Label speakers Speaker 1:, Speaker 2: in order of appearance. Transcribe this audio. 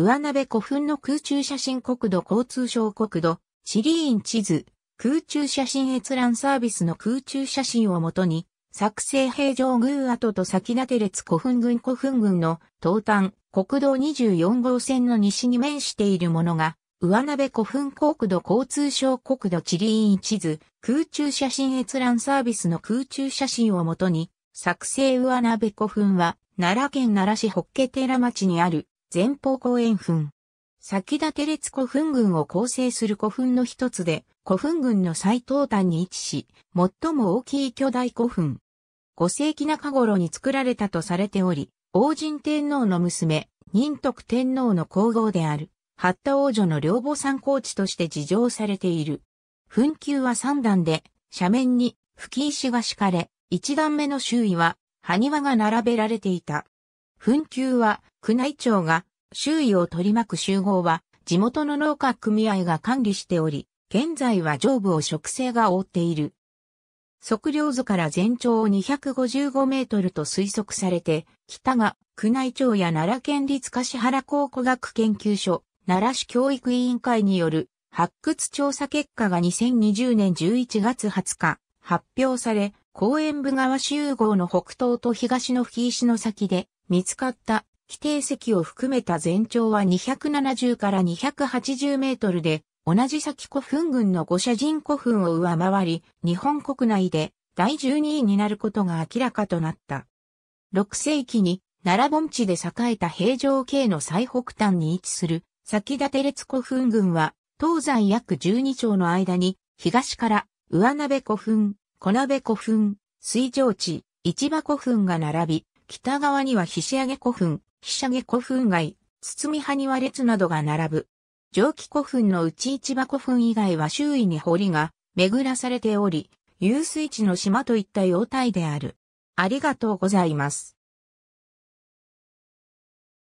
Speaker 1: 上鍋古墳の空中写真国土交通省国土、地理院地図、空中写真閲覧サービスの空中写真をもとに、作成平城宮跡と先立列古墳群古墳群の東端、国道24号線の西に面しているものが、上鍋古墳国土交通省国土地理院地図、空中写真閲覧サービスの空中写真をもとに、作成上鍋古墳は、奈良県奈良市北家寺町にある前方後円墳。先立列古墳群を構成する古墳の一つで、古墳群の最東端に位置し、最も大きい巨大古墳。五世紀中頃に作られたとされており、王神天皇の娘、仁徳天皇の皇后である、八田王女の両母参考地として事情されている。墳丘は三段で、斜面に吹石が敷かれ、一段目の周囲は埴輪が並べられていた。墳丘は宮内庁が周囲を取り巻く集合は地元の農家組合が管理しており、現在は上部を植生が覆っている。測量図から全長255メートルと推測されて、北が宮内庁や奈良県立橿原考古学研究所、奈良市教育委員会による発掘調査結果が2020年11月20日発表され、公園部川集合の北東と東の吹石の先で見つかった規定席を含めた全長は270から280メートルで、同じ先古墳群の五社人古墳を上回り、日本国内で第12位になることが明らかとなった。6世紀に奈良盆地で栄えた平城系の最北端に位置する先立列古墳群は、東西約12丁の間に、東から上鍋古墳、小鍋古墳、水上地、市場古墳が並び、北側には菱上古墳、ひしゃげ古墳街、包み埴輪列などが並ぶ。蒸気古墳のうち市場古墳以外は周囲に堀が巡らされており、遊水地の島といった様態である。ありがとうございます。